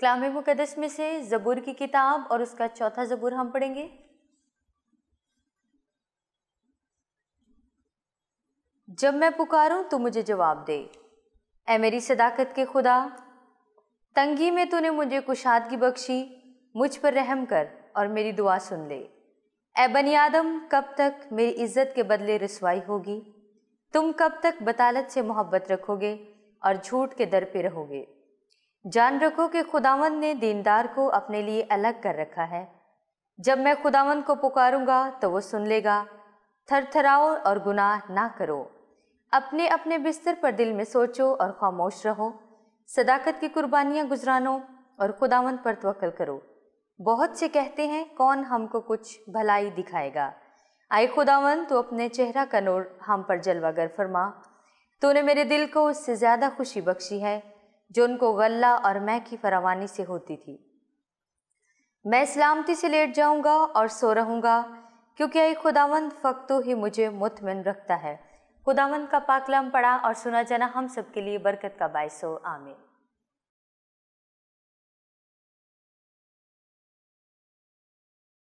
कलाम मुकदस में से ज़बूर की किताब और उसका चौथा ज़बूर हम पढ़ेंगे जब मैं पुकारूं तो मुझे जवाब दे ए मेरी सदाकत के खुदा तंगी में तूने मुझे कुशादगी बख्शी मुझ पर रहम कर और मेरी दुआ सुन ले ए बनी आदम कब तक मेरी इज्जत के बदले रसवाई होगी तुम कब तक बतालत से मोहब्बत रखोगे और झूठ के दर पे रहोगे जान रखो कि खुदावंद ने दीनदार को अपने लिए अलग कर रखा है जब मैं खुदावंद को पुकारूंगा तो वो सुन लेगा थरथराओ और गुनाह ना करो अपने अपने बिस्तर पर दिल में सोचो और खामोश रहो सदाकत की कुर्बानियाँ गुजरानो और खुदावंद पर तवक्ल करो बहुत से कहते हैं कौन हमको कुछ भलाई दिखाएगा आए खुदावंद तो अपने चेहरा का नूर हम पर जलवागर फरमा तूने मेरे दिल को उससे ज़्यादा खुशी बख्शी है जो उनको गल्ला और मैं की फरावानी से होती थी मैं सलामती से लेट जाऊंगा और सो रहूंगा क्योंकि आई खुदावंद फ़क्तो ही मुझे मुतमिन रखता है खुदावंद का पाकलम पढ़ा और सुना जाना हम सब के लिए बरकत का बायस हो आमिर